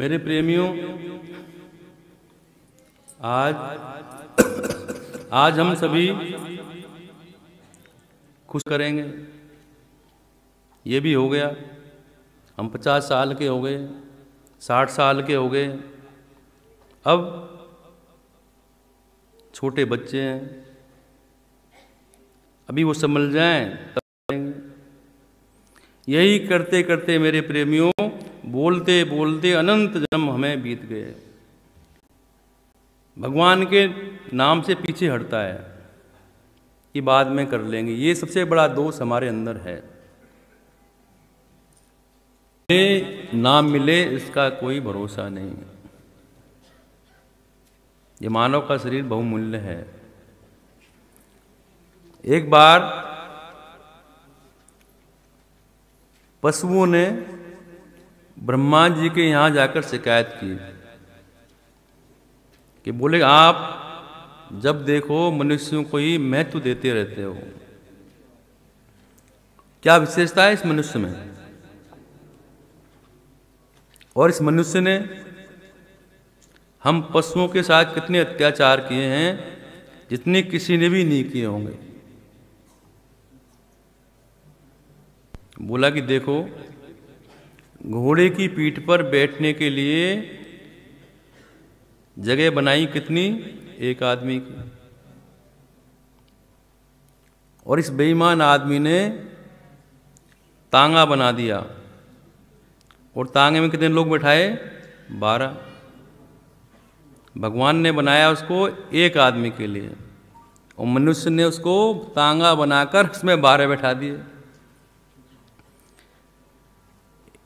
मेरे प्रेमियों आज आज हम सभी खुश करेंगे ये भी हो गया हम पचास साल के हो गए साठ साल के हो गए अब छोटे बच्चे हैं अभी वो समझ जाएं तब यही करते करते मेरे प्रेमियों बोलते बोलते अनंत जन्म हमें बीत गए भगवान के नाम से पीछे हटता है कि बाद में कर लेंगे ये सबसे बड़ा दोष हमारे अंदर है नाम मिले इसका कोई भरोसा नहीं ये मानव का शरीर बहुमूल्य है एक बार पशुओं ने ब्रह्मा जी के यहां जाकर शिकायत की कि बोले आप जब देखो मनुष्यों को ही महत्व देते रहते हो क्या विशेषता है इस मनुष्य में और इस मनुष्य ने हम पशुओं के साथ कितने अत्याचार किए हैं जितने किसी ने भी नहीं किए होंगे बोला कि देखो घोड़े की पीठ पर बैठने के लिए जगह बनाई कितनी एक आदमी की और इस बेईमान आदमी ने तांगा बना दिया और तांगे में कितने लोग बैठाए बारह भगवान ने बनाया उसको एक आदमी के लिए और मनुष्य ने उसको तांगा बनाकर उसमें बारह बैठा दिए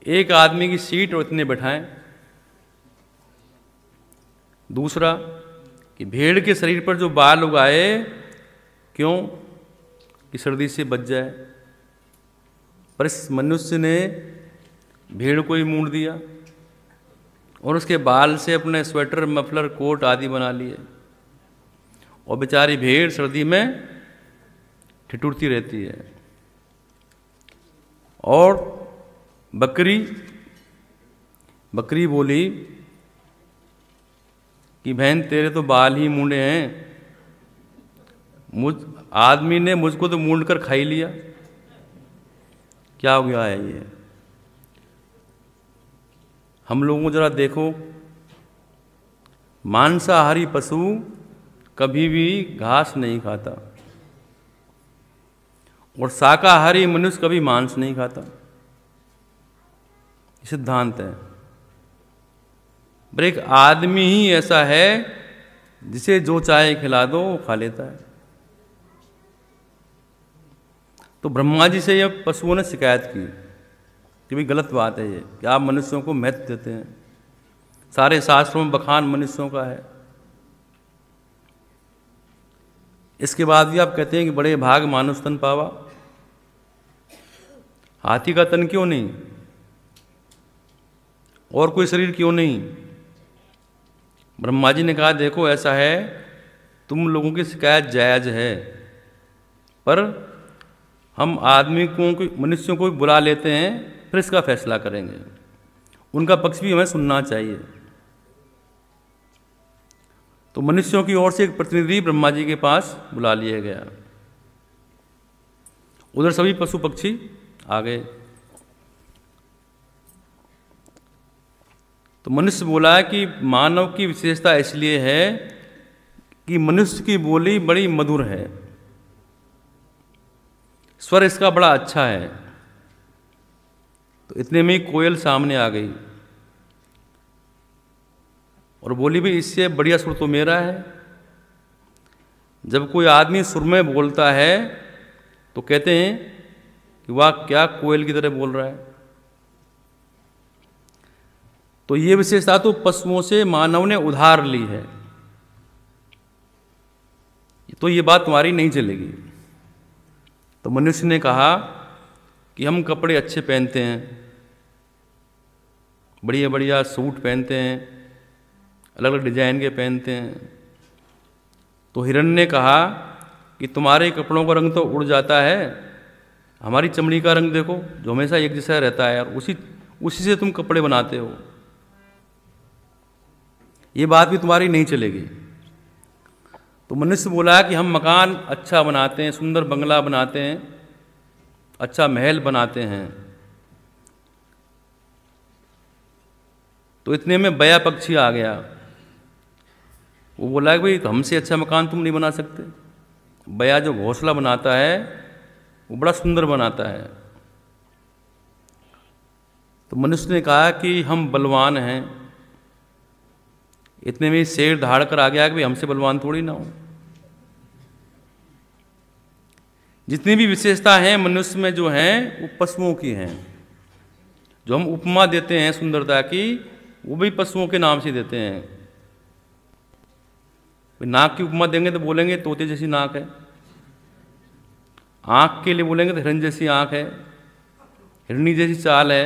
एक आदमी की सीट और इतने बैठाएं दूसरा कि भेड़ के शरीर पर जो बाल उगाए क्यों कि सर्दी से बच जाए पर इस मनुष्य ने भेड़ को ही मूड दिया और उसके बाल से अपने स्वेटर मफलर कोट आदि बना लिए और बेचारी भेड़ सर्दी में ठिठुरती रहती है और बकरी बकरी बोली कि बहन तेरे तो बाल ही मुंडे हैं मुझ आदमी ने मुझको तो मूंड कर खाई लिया क्या हो गया है ये हम लोगों को जरा देखो मांसाहारी पशु कभी भी घास नहीं खाता और शाकाहारी मनुष्य कभी मांस नहीं खाता सिद्धांत है पर एक आदमी ही ऐसा है जिसे जो चाहे खिला दो वो खा लेता है तो ब्रह्मा जी से यह पशुओं ने शिकायत की कि भाई गलत बात है ये कि आप मनुष्यों को महत्व देते हैं सारे शास्त्रों में बखान मनुष्यों का है इसके बाद भी आप कहते हैं कि बड़े भाग मानुष तन पावा हाथी का तन क्यों नहीं और कोई शरीर क्यों नहीं ब्रह्मा जी ने कहा देखो ऐसा है तुम लोगों की शिकायत जायज है पर हम आदमी को मनुष्यों को भी बुला लेते हैं फिर इसका फैसला करेंगे उनका पक्ष भी हमें सुनना चाहिए तो मनुष्यों की ओर से एक प्रतिनिधि ब्रह्मा जी के पास बुला लिया गया उधर सभी पशु पक्षी आ गए तो मनुष्य बोला कि मानव की विशेषता इसलिए है कि मनुष्य की बोली बड़ी मधुर है स्वर इसका बड़ा अच्छा है तो इतने में ही कोयल सामने आ गई और बोली भी इससे बढ़िया सुर तो मेरा है जब कोई आदमी सुर में बोलता है तो कहते हैं कि वाह क्या कोयल की तरह बोल रहा है तो ये विशेषता तो पशुओं से मानव ने उधार ली है तो ये बात तुम्हारी नहीं चलेगी तो मनुष्य ने कहा कि हम कपड़े अच्छे पहनते हैं बढ़िया बढ़िया सूट पहनते हैं अलग अलग डिजाइन के पहनते हैं तो हिरण ने कहा कि तुम्हारे कपड़ों का रंग तो उड़ जाता है हमारी चमड़ी का रंग देखो जो हमेशा एक जैसा रहता है और उसी उसी से तुम कपड़े बनाते हो ये बात भी तुम्हारी नहीं चलेगी तो मनुष्य बोला कि हम मकान अच्छा बनाते हैं सुंदर बंगला बनाते हैं अच्छा महल बनाते हैं तो इतने में बया पक्षी आ गया वो बोला कि भाई तो हमसे अच्छा मकान तुम नहीं बना सकते बया जो घोंसला बनाता है वो बड़ा सुंदर बनाता है तो मनुष्य ने कहा कि हम बलवान हैं इतने में शेर धाड़ कर आ गया कि हमसे बलवान थोड़ी ना हो जितनी भी विशेषता है मनुष्य में जो है वो पशुओं की हैं जो हम उपमा देते हैं सुंदरता की वो भी पशुओं के नाम से देते हैं नाक की उपमा देंगे तो बोलेंगे तोते जैसी नाक है आंख के लिए बोलेंगे तो हिरन जैसी आंख है हिरणी जैसी चाल है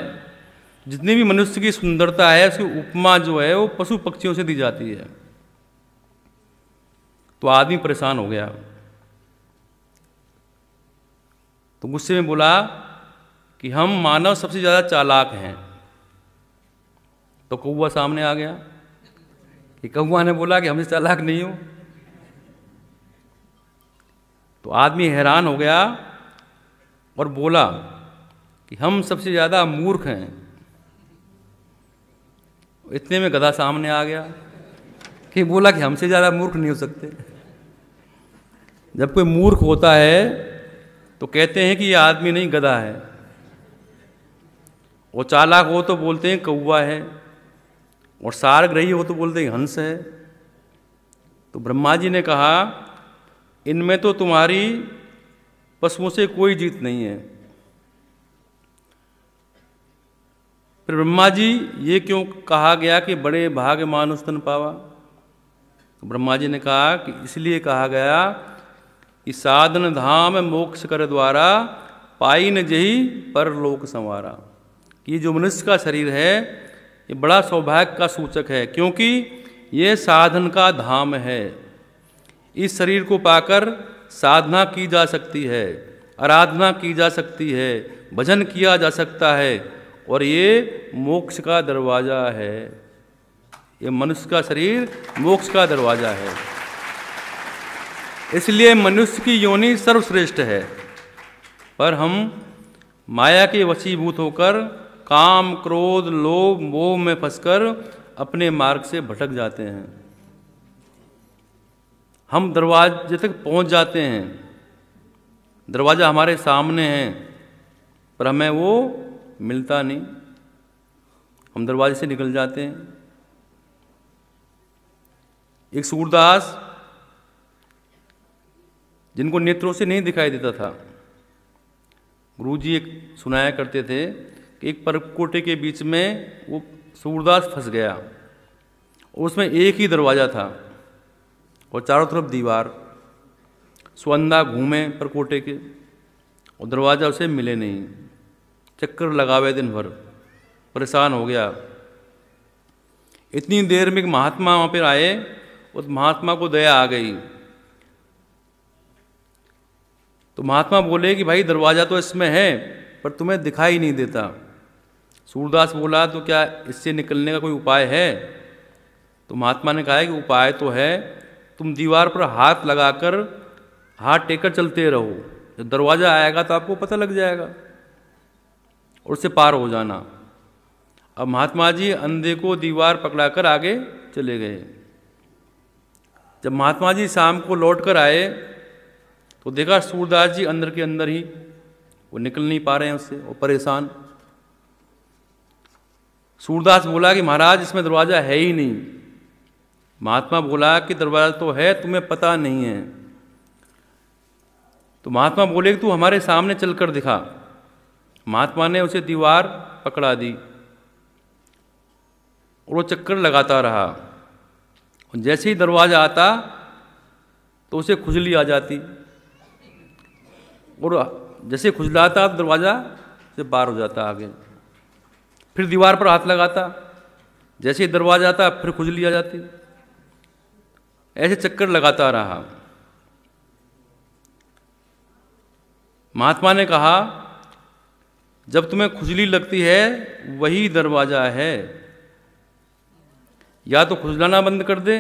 जितनी भी मनुष्य की सुंदरता है उसकी उपमा जो है वो पशु पक्षियों से दी जाती है तो आदमी परेशान हो गया तो गुस्से में बोला कि हम मानव सबसे ज़्यादा चालाक हैं तो कौआ सामने आ गया कि कौआ ने बोला कि हमसे चालाक नहीं हो तो आदमी हैरान हो गया और बोला कि हम सबसे ज़्यादा मूर्ख हैं इतने में गधा सामने आ गया कि बोला कि हमसे ज़्यादा मूर्ख नहीं हो सकते जब कोई मूर्ख होता है तो कहते हैं कि ये आदमी नहीं गधा है और चालाक हो तो बोलते हैं कौआ है और सारग्रही हो तो बोलते हैं हंस है तो ब्रह्मा जी ने कहा इनमें तो तुम्हारी पशुओं से कोई जीत नहीं है फिर ब्रह्मा जी ये क्यों कहा गया कि बड़े भाग मानुस्तन पावा तो ब्रह्मा जी ने कहा कि इसलिए कहा गया कि साधन धाम मोक्ष कर द्वारा पाई न जही पर लोक संवारा कि जो मनुष्य का शरीर है ये बड़ा सौभाग्य का सूचक है क्योंकि ये साधन का धाम है इस शरीर को पाकर साधना की जा सकती है आराधना की जा सकती है भजन किया जा सकता है और ये मोक्ष का दरवाज़ा है ये मनुष्य का शरीर मोक्ष का दरवाज़ा है इसलिए मनुष्य की योनि सर्वश्रेष्ठ है पर हम माया के वशीभूत होकर काम क्रोध लोभ मोह में फंसकर अपने मार्ग से भटक जाते हैं हम दरवाजे तक पहुंच जाते हैं दरवाज़ा हमारे सामने है पर हमें वो मिलता नहीं हम दरवाजे से निकल जाते हैं एक सूरदास जिनको नेत्रों से नहीं दिखाई देता था गुरुजी एक सुनाया करते थे कि एक परकोटे के बीच में वो सूरदास फंस गया और उसमें एक ही दरवाज़ा था और चारों तरफ दीवार सुअंधा घूमे पर कोटे के और दरवाज़ा उसे मिले नहीं चक्कर लगावे दिन भर परेशान हो गया इतनी देर में एक महात्मा वहाँ पर आए उस महात्मा को दया आ गई तो महात्मा बोले कि भाई दरवाज़ा तो इसमें है पर तुम्हें दिखाई नहीं देता सूरदास बोला तो क्या इससे निकलने का कोई उपाय है तो महात्मा ने कहा कि उपाय तो है तुम दीवार पर हाथ लगाकर हाथ टेकर चलते रहो जब दरवाज़ा आएगा तो आपको पता लग जाएगा और उसे पार हो जाना अब महात्मा जी अंधे को दीवार पकड़ाकर आगे चले गए जब महात्मा जी शाम को लौट कर आए तो देखा सूरदास जी अंदर के अंदर ही वो निकल नहीं पा रहे हैं उससे वो परेशान सूरदास बोला कि महाराज इसमें दरवाज़ा है ही नहीं महात्मा बोला कि दरवाज़ा तो है तुम्हें पता नहीं है तो महात्मा बोले कि तू हमारे सामने चलकर दिखा महात्मा ने उसे दीवार पकड़ा दी और वो चक्कर लगाता रहा और जैसे ही दरवाज़ा आता तो उसे खुजली आ जाती और जैसे खुजलाता तो दरवाज़ा से बाहर हो जाता आगे फिर दीवार पर हाथ लगाता जैसे ही दरवाज़ा आता फिर खुजली आ जाती ऐसे चक्कर लगाता रहा महात्मा ने कहा जब तुम्हें खुजली लगती है वही दरवाज़ा है या तो खुजलाना बंद कर दे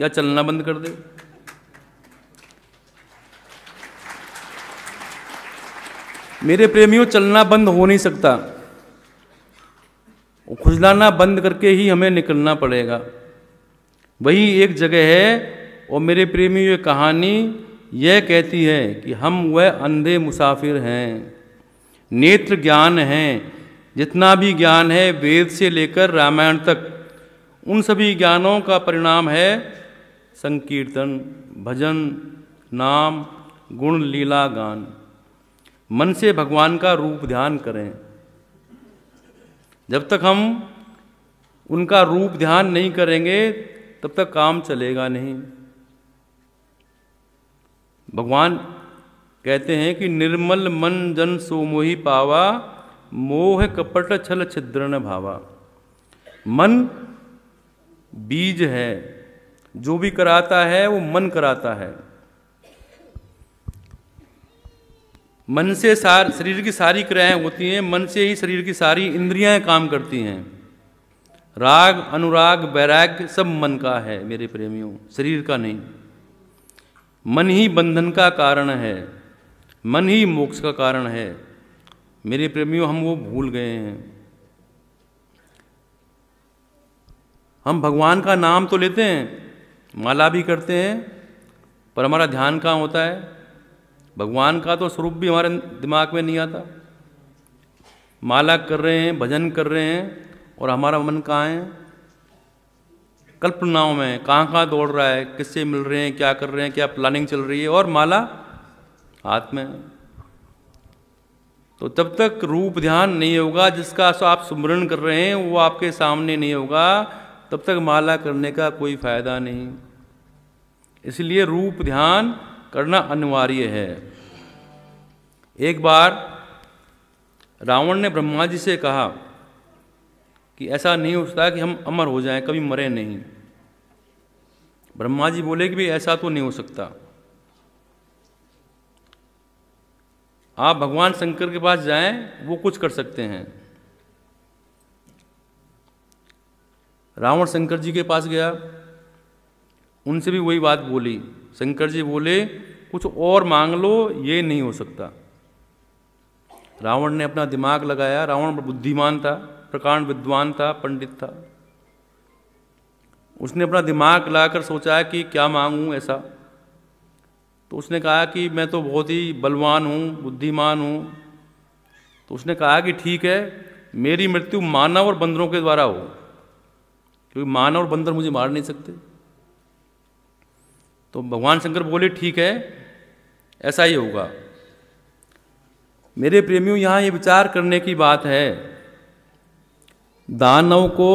या चलना बंद कर दे मेरे प्रेमियों चलना बंद हो नहीं सकता खुजलाना बंद करके ही हमें निकलना पड़ेगा वही एक जगह है और मेरे प्रेमी ये कहानी यह कहती है कि हम वह अंधे मुसाफिर हैं नेत्र ज्ञान है जितना भी ज्ञान है वेद से लेकर रामायण तक उन सभी ज्ञानों का परिणाम है संकीर्तन भजन नाम गुण लीला गान मन से भगवान का रूप ध्यान करें जब तक हम उनका रूप ध्यान नहीं करेंगे तब तक काम चलेगा नहीं भगवान कहते हैं कि निर्मल मन जन सोमोही पावा मोह कपट छल छिद्रण भावा मन बीज है जो भी कराता है वो मन कराता है मन से सार शरीर की सारी क्रियाएं होती हैं मन से ही शरीर की सारी इंद्रियां काम करती हैं राग अनुराग वैराग्य सब मन का है मेरे प्रेमियों शरीर का नहीं मन ही बंधन का कारण है मन ही मोक्ष का कारण है मेरे प्रेमियों हम वो भूल गए हैं हम भगवान का नाम तो लेते हैं माला भी करते हैं पर हमारा ध्यान कहाँ होता है भगवान का तो स्वरूप भी हमारे दिमाग में नहीं आता माला कर रहे हैं भजन कर रहे हैं और हमारा मन कहाँ है कल्पनाओं में कहाँ कहाँ दौड़ रहा है किससे मिल रहे हैं क्या कर रहे हैं क्या प्लानिंग चल रही है और माला हाथ में तो तब तक रूप ध्यान नहीं होगा जिसका आप सुमरण कर रहे हैं वो आपके सामने नहीं होगा तब तक माला करने का कोई फायदा नहीं इसलिए रूप ध्यान करना अनिवार्य है एक बार रावण ने ब्रह्मा जी से कहा कि ऐसा नहीं होता कि हम अमर हो जाएं कभी मरे नहीं ब्रह्मा जी बोले कि भी ऐसा तो नहीं हो सकता आप भगवान शंकर के पास जाएं वो कुछ कर सकते हैं रावण शंकर जी के पास गया उनसे भी वही बात बोली शंकर जी बोले कुछ और मांग लो ये नहीं हो सकता रावण ने अपना दिमाग लगाया रावण बुद्धिमान था प्रकांड विद्वान था पंडित था उसने अपना दिमाग लाकर सोचा कि क्या मांगूं ऐसा तो उसने कहा कि मैं तो बहुत ही बलवान हूँ बुद्धिमान हूँ तो उसने कहा कि ठीक है मेरी मृत्यु मानव और बंदरों के द्वारा हो क्योंकि मानव और बंदर मुझे मार नहीं सकते तो भगवान शंकर बोले ठीक है ऐसा ही होगा मेरे प्रेमियों यहाँ ये विचार करने की बात है दानव को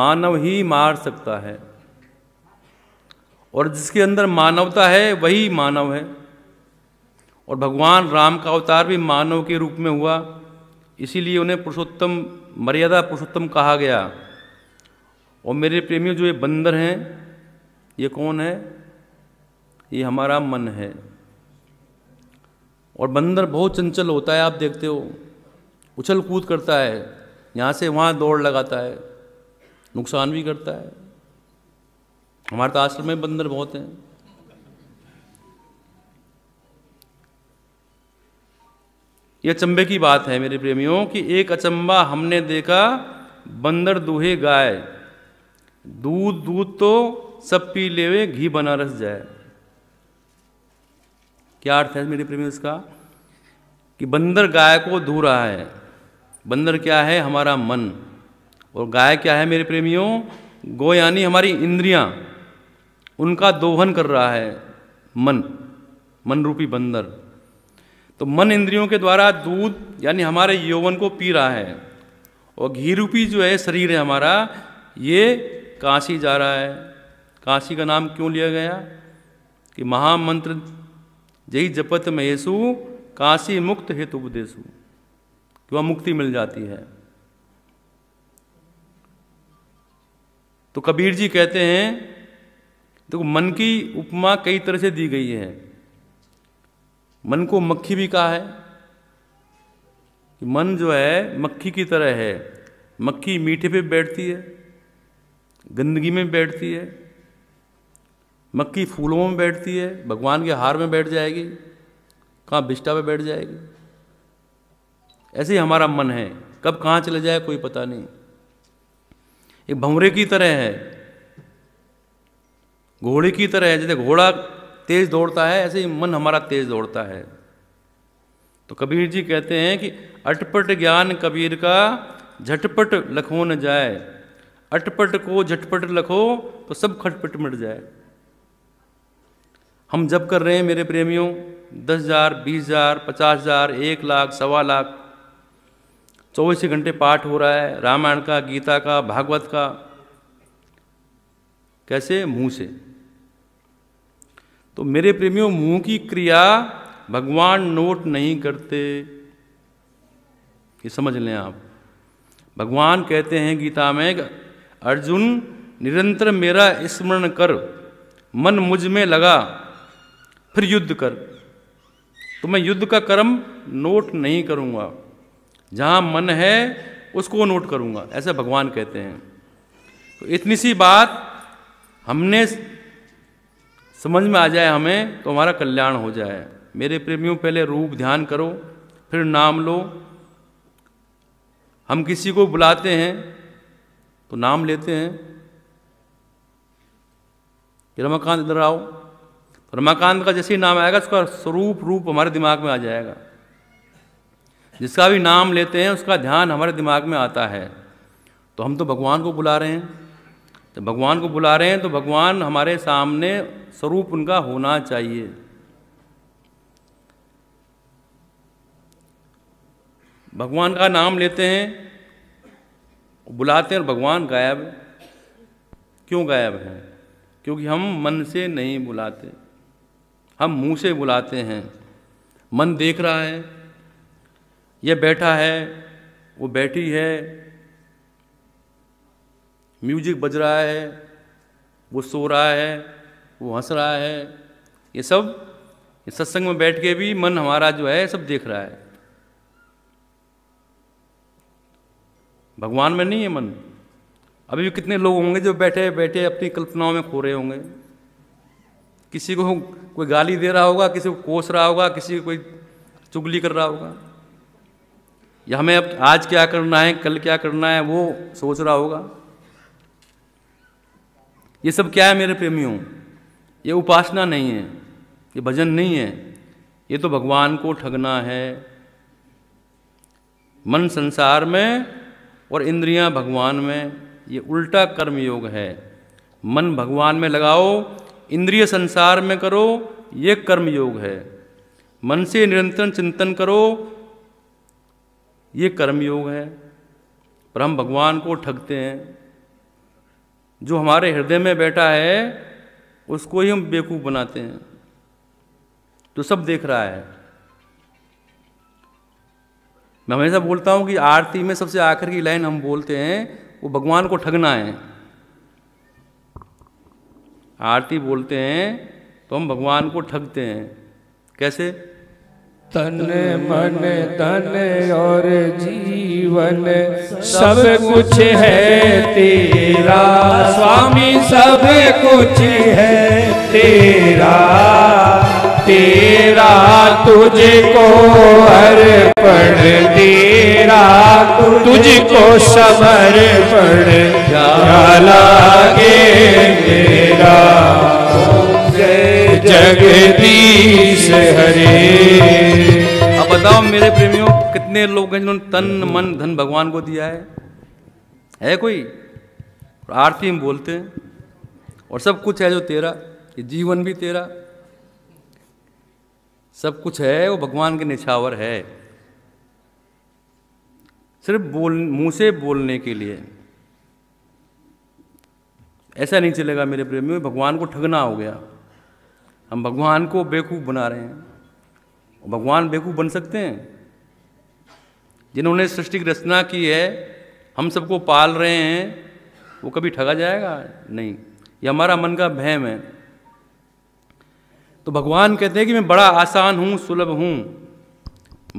मानव ही मार सकता है और जिसके अंदर मानवता है वही मानव है और भगवान राम का अवतार भी मानव के रूप में हुआ इसीलिए उन्हें पुरुषोत्तम मर्यादा पुरुषोत्तम कहा गया और मेरे प्रेमियों जो ये बंदर हैं ये कौन है ये हमारा मन है और बंदर बहुत चंचल होता है आप देखते हो उछल कूद करता है यहाँ से वहाँ दौड़ लगाता है नुकसान भी करता है हमारे तो आश्रम में बंदर बहुत हैं यह अचंबे की बात है मेरे प्रेमियों कि एक अचंबा हमने देखा बंदर दूहे गाय दूध दूध तो सब पी लेवे घी बना रस जाए क्या अर्थ है मेरे प्रेमियों इसका कि बंदर गाय को दू रहा है बंदर क्या है हमारा मन और गाय क्या है मेरे प्रेमियों गो यानी हमारी इंद्रियां उनका दोहन कर रहा है मन मन रूपी बंदर तो मन इंद्रियों के द्वारा दूध यानी हमारे यौवन को पी रहा है और घी रूपी जो है शरीर है हमारा ये काशी जा रहा है काशी का नाम क्यों लिया गया कि महामंत्र जय जपत महेशु काशी मुक्त हित उपदेशु कि वह मुक्ति मिल जाती है तो कबीर जी कहते हैं देखो मन की उपमा कई तरह से दी गई है मन को मक्खी भी कहा है कि मन जो है मक्खी की तरह है मक्खी मीठे पे बैठती है गंदगी में बैठती है मक्खी फूलों में बैठती है भगवान के हार में बैठ जाएगी कहाँ बिस्टा पे बैठ जाएगी ऐसे ही हमारा मन है कब कहाँ चले जाए कोई पता नहीं एक भंवरे की तरह है घोड़े की तरह है जैसे घोड़ा तेज दौड़ता है ऐसे ही मन हमारा तेज दौड़ता है तो कबीर जी कहते हैं कि अटपट ज्ञान कबीर का झटपट लखो न जाए अटपट को झटपट लखो तो सब खटपट मिट जाए हम जब कर रहे हैं मेरे प्रेमियों दस हज़ार बीस हज़ार पचास हज़ार एक लाख सवा लाख चौबीस घंटे पाठ हो रहा है रामायण का गीता का भागवत का कैसे मुंह से तो मेरे प्रेमियों मुंह की क्रिया भगवान नोट नहीं करते ये समझ लें आप भगवान कहते हैं गीता में अर्जुन निरंतर मेरा स्मरण कर मन मुझ में लगा फिर युद्ध कर तो मैं युद्ध का कर्म नोट नहीं करूँगा जहाँ मन है उसको नोट करूँगा ऐसा भगवान कहते हैं तो इतनी सी बात हमने समझ में आ जाए हमें तो हमारा कल्याण हो जाए मेरे प्रेमियों पहले रूप ध्यान करो फिर नाम लो हम किसी को बुलाते हैं तो नाम लेते हैं कि रमाकांत इधर आओ रमाकांत का जैसे ही नाम आएगा उसका स्वरूप रूप हमारे दिमाग में आ जाएगा जिसका भी नाम लेते हैं उसका ध्यान हमारे दिमाग में आता है तो हम तो भगवान को बुला रहे हैं तो भगवान को बुला रहे हैं तो भगवान हमारे सामने स्वरूप उनका होना चाहिए भगवान का नाम लेते हैं बुलाते हैं और भगवान गायब क्यों गायब हैं क्योंकि हम मन से नहीं बुलाते हम मुंह से बुलाते हैं मन देख रहा है यह बैठा है वो बैठी है म्यूजिक बज रहा है वो सो रहा है वो हंस रहा है ये सब ये सत्संग में बैठ के भी मन हमारा जो है सब देख रहा है भगवान में नहीं है मन अभी भी कितने लोग होंगे जो बैठे बैठे अपनी कल्पनाओं में खो रहे होंगे किसी को कोई गाली दे रहा होगा किसी को कोस रहा होगा किसी को कोई चुगली कर रहा होगा या हमें अब आज क्या करना है कल क्या करना है वो सोच रहा होगा ये सब क्या है मेरे प्रेमियों ये उपासना नहीं है ये भजन नहीं है ये तो भगवान को ठगना है मन संसार में और इंद्रियां भगवान में ये उल्टा कर्म योग है मन भगवान में लगाओ इंद्रिय संसार में करो ये कर्म योग है मन से निरंतर चिंतन करो ये कर्म योग है पर हम भगवान को ठगते हैं जो हमारे हृदय में बैठा है उसको ही हम बेवकूफ़ बनाते हैं तो सब देख रहा है मैं हमेशा बोलता हूं कि आरती में सबसे आखिर की लाइन हम बोलते हैं वो भगवान को ठगना है आरती बोलते हैं तो हम भगवान को ठगते हैं कैसे तन मन धन और जीवन सब कुछ है तेरा स्वामी सब कुछ है तेरा तेरा तुझको पर तेरा तुझको जाला लागे तेरा जगदीश हरे बताओ मेरे प्रेमियों कितने लोग हैं जिन्होंने तन मन धन भगवान को दिया है है कोई आरती में बोलते हैं और सब कुछ है जो तेरा ये जीवन भी तेरा सब कुछ है वो भगवान के निछावर है सिर्फ बोल मुंह से बोलने के लिए ऐसा नहीं चलेगा मेरे प्रेमियों भगवान को ठगना हो गया हम भगवान को बेवकूफ़ बना रहे हैं भगवान बेवकूफ़ बन सकते हैं जिन्होंने सृष्टि की रचना की है हम सबको पाल रहे हैं वो कभी ठगा जाएगा नहीं ये हमारा मन का भयम है तो भगवान कहते हैं कि मैं बड़ा आसान हूँ सुलभ हूँ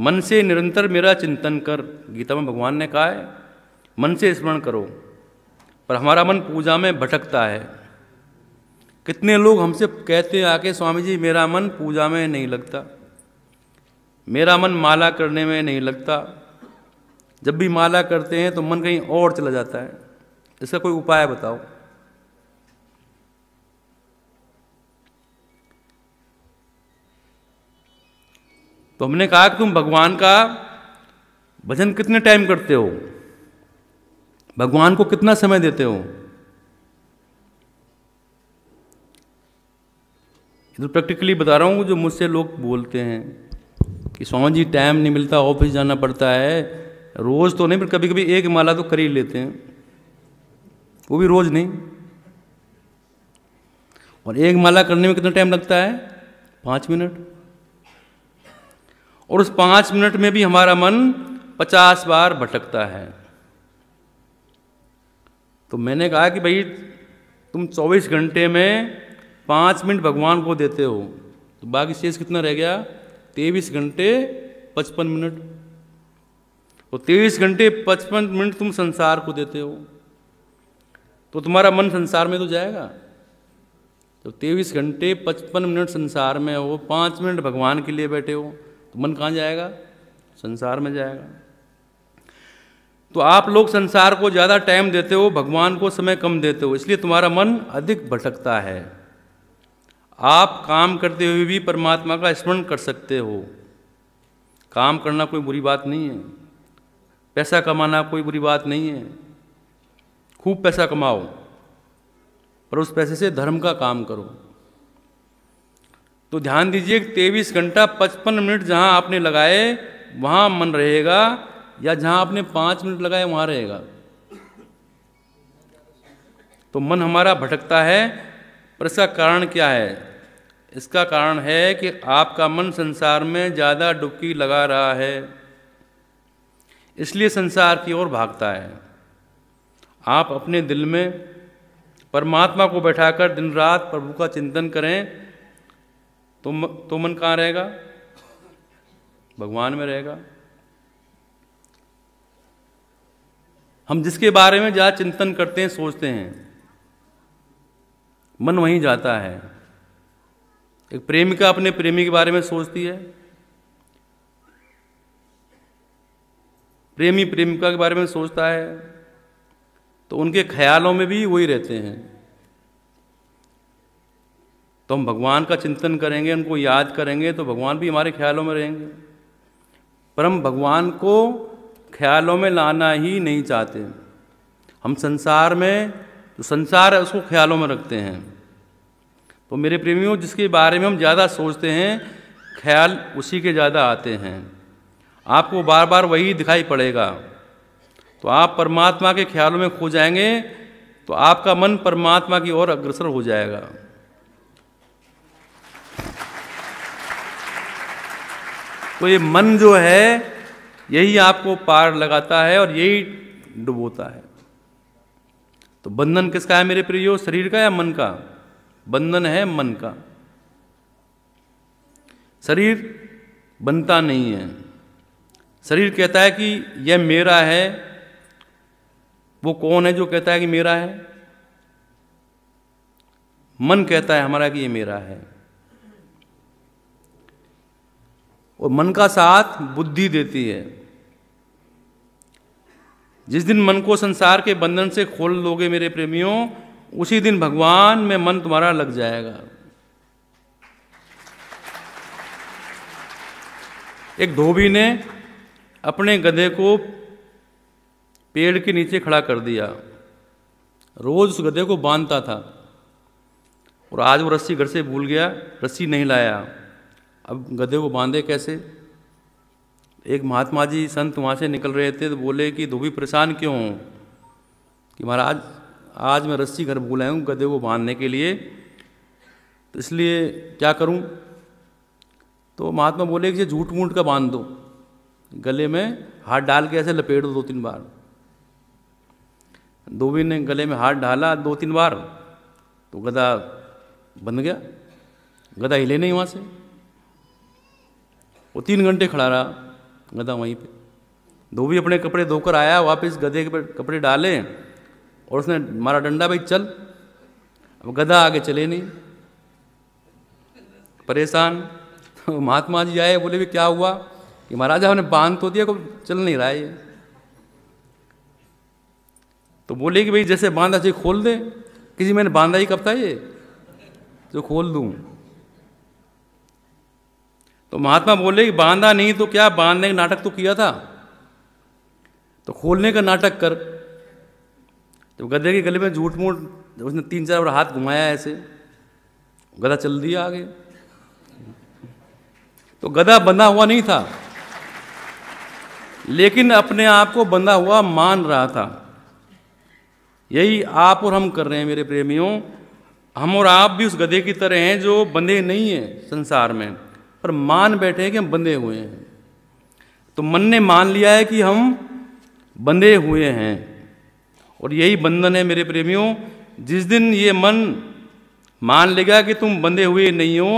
मन से निरंतर मेरा चिंतन कर गीता में भगवान ने कहा है मन से स्मरण करो पर हमारा मन पूजा में भटकता है कितने लोग हमसे कहते हैं आके स्वामी जी मेरा मन पूजा में नहीं लगता मेरा मन माला करने में नहीं लगता जब भी माला करते हैं तो मन कहीं और चला जाता है इसका कोई उपाय बताओ तो हमने कहा कि तुम भगवान का भजन कितने टाइम करते हो भगवान को कितना समय देते हो तो प्रैक्टिकली बता रहा हूं जो मुझसे लोग बोलते हैं कि स्वामी जी टाइम नहीं मिलता ऑफिस जाना पड़ता है रोज़ तो नहीं पर कभी कभी एक माला तो कर ही लेते हैं वो भी रोज़ नहीं और एक माला करने में कितना टाइम लगता है पाँच मिनट और उस पाँच मिनट में भी हमारा मन पचास बार भटकता है तो मैंने कहा कि भाई तुम चौबीस घंटे में पाँच मिनट भगवान को देते हो तो बाकी शेष कितना रह गया तेईस घंटे पचपन मिनट तो तेईस घंटे पचपन मिनट तुम संसार को देते हो तो तुम्हारा मन संसार में तो जाएगा तो तेईस घंटे पचपन मिनट संसार में हो पाँच मिनट भगवान के लिए बैठे हो तो मन कहाँ जाएगा संसार में जाएगा तो आप लोग संसार को ज़्यादा टाइम देते हो भगवान को समय कम देते हो इसलिए तुम्हारा मन अधिक भटकता है आप काम करते हुए भी परमात्मा का स्मरण कर सकते हो काम करना कोई बुरी बात नहीं है पैसा कमाना कोई बुरी बात नहीं है खूब पैसा कमाओ पर उस पैसे से धर्म का काम करो तो ध्यान दीजिए तेईस घंटा पचपन मिनट जहाँ आपने लगाए वहाँ मन रहेगा या जहाँ आपने पाँच मिनट लगाए वहाँ रहेगा तो मन हमारा भटकता है पर इसका कारण क्या है इसका कारण है कि आपका मन संसार में ज़्यादा डुबकी लगा रहा है इसलिए संसार की ओर भागता है आप अपने दिल में परमात्मा को बैठाकर दिन रात प्रभु का चिंतन करें तो म, तो मन कहाँ रहेगा भगवान में रहेगा हम जिसके बारे में ज़्यादा चिंतन करते हैं सोचते हैं मन वहीं जाता है एक प्रेमिका अपने प्रेमी के बारे में सोचती है प्रेमी प्रेमिका के बारे में सोचता है तो उनके ख्यालों में भी वही रहते हैं तो हम भगवान का चिंतन करेंगे उनको याद करेंगे तो भगवान भी हमारे ख्यालों में रहेंगे पर हम भगवान को ख्यालों में लाना ही नहीं चाहते हम संसार में जो तो संसार है उसको ख्यालों में रखते हैं तो मेरे प्रेमियों जिसके बारे में हम ज़्यादा सोचते हैं ख्याल उसी के ज़्यादा आते हैं आपको बार बार वही दिखाई पड़ेगा तो आप परमात्मा के ख्यालों में खो जाएंगे तो आपका मन परमात्मा की ओर अग्रसर हो जाएगा तो ये मन जो है यही आपको पार लगाता है और यही डुबोता है तो बंधन किसका है मेरे प्रियो शरीर का या मन का बंधन है मन का शरीर बनता नहीं है शरीर कहता है कि यह मेरा है वो कौन है जो कहता है कि मेरा है मन कहता है हमारा कि ये मेरा है और मन का साथ बुद्धि देती है जिस दिन मन को संसार के बंधन से खोल लोगे मेरे प्रेमियों उसी दिन भगवान में मन तुम्हारा लग जाएगा एक धोबी ने अपने गधे को पेड़ के नीचे खड़ा कर दिया रोज उस गधे को बांधता था और आज वो रस्सी घर से भूल गया रस्सी नहीं लाया अब गधे को बांधे कैसे एक महात्मा जी संत वहाँ से निकल रहे थे तो बोले कि धोबी परेशान क्यों हूँ कि महाराज आज मैं रस्सी घर भूल आया हूँ गधे को बांधने के लिए तो इसलिए क्या करूँ तो महात्मा बोले कि झूठ मूठ का बांध दो गले में हाथ डाल के ऐसे लपेट दो दो तीन बार धोबी ने गले में हाथ डाला दो तीन बार तो गधा बन गया गधा हिले नहीं वहाँ से वो तीन घंटे खड़ा रहा गधा वहीं पे भी अपने कपड़े धोकर आया वापस गधे के कपड़े डाले और उसने मारा डंडा भाई चल अब गधा आगे चले नहीं परेशान तो महात्मा जी आए बोले भी क्या हुआ कि महाराजा हमने बांध तो दिया को चल नहीं रहा है ये तो बोले कि भाई जैसे बांधा चाहिए खोल दे किसी मैंने बांधा ही कब था ये जो खोल दूँ तो महात्मा बोले कि बांधा नहीं तो क्या बांधने का नाटक तो किया था तो खोलने का नाटक कर जब तो गधे के गले में झूठ मूठ जब उसने तीन चार बार हाथ घुमाया ऐसे गधा चल दिया आगे तो गधा बंधा हुआ नहीं था लेकिन अपने आप को बंधा हुआ मान रहा था यही आप और हम कर रहे हैं मेरे प्रेमियों हम और आप भी उस गधे की तरह हैं जो बंधे नहीं हैं संसार में पर मान बैठे कि हम बंधे हुए हैं तो मन ने मान लिया है कि हम बंधे हुए हैं और यही बंधन है मेरे प्रेमियों जिस दिन ये मन मान लेगा कि तुम बंधे हुए नहीं हो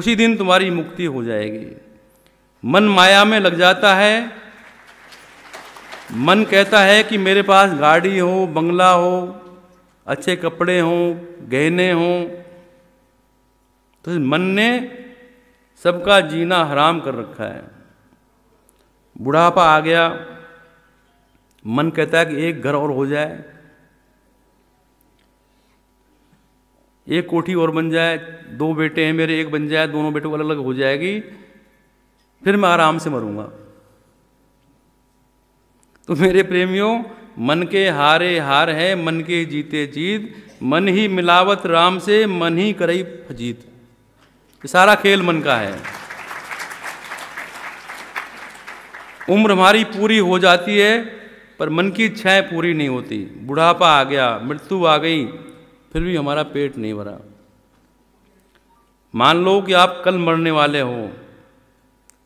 उसी दिन तुम्हारी मुक्ति हो जाएगी मन माया में लग जाता है मन कहता है कि मेरे पास गाड़ी हो बंगला हो अच्छे कपड़े हो गहने हो तो मन ने सबका जीना हराम कर रखा है बुढ़ापा आ गया मन कहता है कि एक घर और हो जाए एक कोठी और बन जाए दो बेटे हैं मेरे एक बन जाए दोनों बेटों को अलग अलग हो जाएगी फिर मैं आराम से मरूंगा तो मेरे प्रेमियों मन के हारे हार है मन के जीते जीत मन ही मिलावत राम से मन ही करई फजीत कि सारा खेल मन का है उम्र हमारी पूरी हो जाती है पर मन की इच्छाएं पूरी नहीं होती बुढ़ापा आ गया मृत्यु आ गई फिर भी हमारा पेट नहीं भरा मान लो कि आप कल मरने वाले हो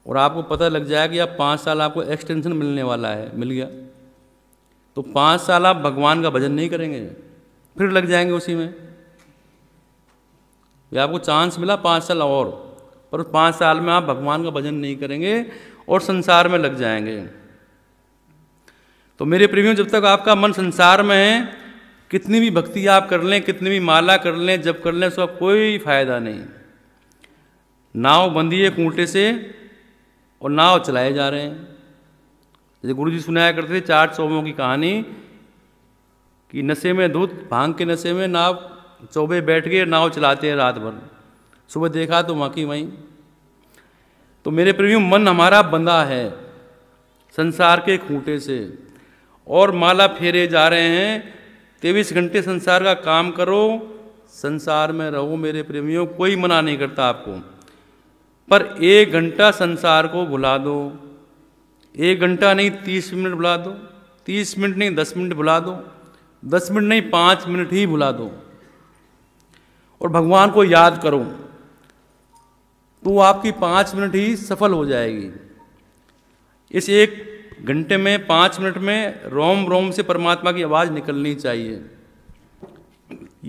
और आपको पता लग जाए कि आप पाँच साल आपको एक्सटेंशन मिलने वाला है मिल गया तो पाँच साल आप भगवान का भजन नहीं करेंगे फिर लग जाएंगे उसी में या आपको चांस मिला पाँच साल और पर पाँच साल में आप भगवान का भजन नहीं करेंगे और संसार में लग जाएंगे तो मेरे प्रेमियों जब तक आपका मन संसार में है कितनी भी भक्ति आप कर लें कितनी भी माला कर लें जब कर लें उसका कोई फायदा नहीं नाव बंधी है कूटे से और नाव चलाए जा रहे हैं जैसे गुरु जी सुनाया करते थे चार चौबों की कहानी कि नशे में दूध भांग के नशे में नाव चौबे बैठ गए नाव चलाते हैं रात भर सुबह देखा तो वाकई वहीं तो मेरे प्रेमियों मन हमारा बंधा है संसार के खूंटे से और माला फेरे जा रहे हैं तेईस घंटे संसार का काम करो संसार में रहो मेरे प्रेमियों कोई मना नहीं करता आपको पर एक घंटा संसार को भुला दो एक घंटा नहीं तीस मिनट भुला दो तीस मिनट नहीं दस मिनट भुला दो दस मिनट नहीं पाँच मिनट ही भुला दो और भगवान को याद करो तो आपकी पाँच मिनट ही सफल हो जाएगी इस एक घंटे में पाँच मिनट में रोम रोम से परमात्मा की आवाज़ निकलनी चाहिए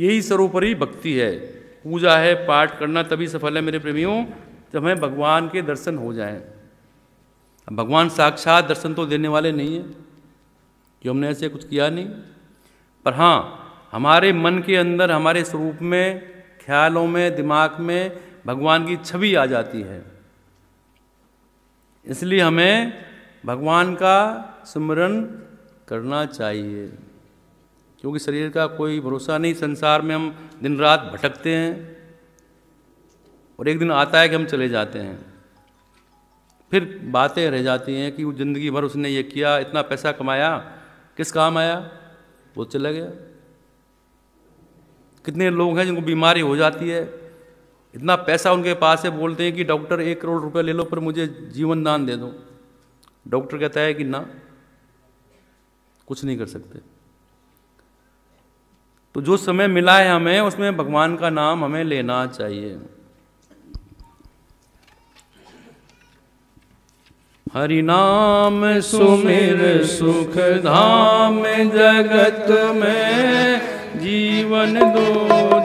यही सर्वोपरि भक्ति है पूजा है पाठ करना तभी सफल है मेरे प्रेमियों जब हमें भगवान के दर्शन हो जाए भगवान साक्षात दर्शन तो देने वाले नहीं हैं कि हमने ऐसे कुछ किया नहीं पर हाँ हमारे मन के अंदर हमारे स्वरूप में ख्यालों में दिमाग में भगवान की छवि आ जाती है इसलिए हमें भगवान का स्मरण करना चाहिए क्योंकि शरीर का कोई भरोसा नहीं संसार में हम दिन रात भटकते हैं और एक दिन आता है कि हम चले जाते हैं फिर बातें रह जाती हैं कि वो ज़िंदगी भर उसने ये किया इतना पैसा कमाया किस काम आया वो चला गया कितने लोग हैं जिनको बीमारी हो जाती है इतना पैसा उनके पास है बोलते हैं कि डॉक्टर एक करोड़ रुपए ले लो पर मुझे जीवन दान दे दो डॉक्टर कहता है कि ना कुछ नहीं कर सकते तो जो समय मिला है हमें उसमें भगवान का नाम हमें लेना चाहिए हरि नाम सुमिर सुख धाम जगत में ਜੀਵਨ ਦੋ